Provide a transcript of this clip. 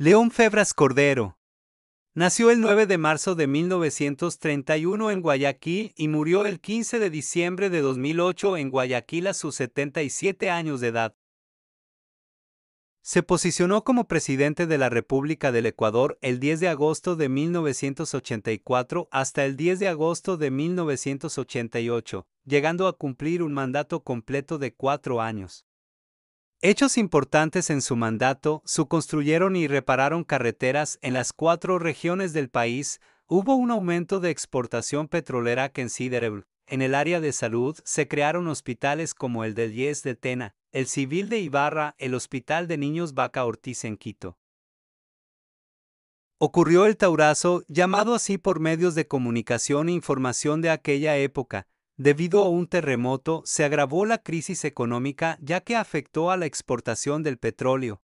León Febras Cordero. Nació el 9 de marzo de 1931 en Guayaquil y murió el 15 de diciembre de 2008 en Guayaquil a sus 77 años de edad. Se posicionó como presidente de la República del Ecuador el 10 de agosto de 1984 hasta el 10 de agosto de 1988, llegando a cumplir un mandato completo de cuatro años. Hechos importantes en su mandato, su construyeron y repararon carreteras en las cuatro regiones del país, hubo un aumento de exportación petrolera considerable. En el área de salud se crearon hospitales como el del 10 de Tena, el civil de Ibarra, el Hospital de Niños Vaca Ortiz en Quito. Ocurrió el Taurazo, llamado así por medios de comunicación e información de aquella época, Debido a un terremoto, se agravó la crisis económica ya que afectó a la exportación del petróleo.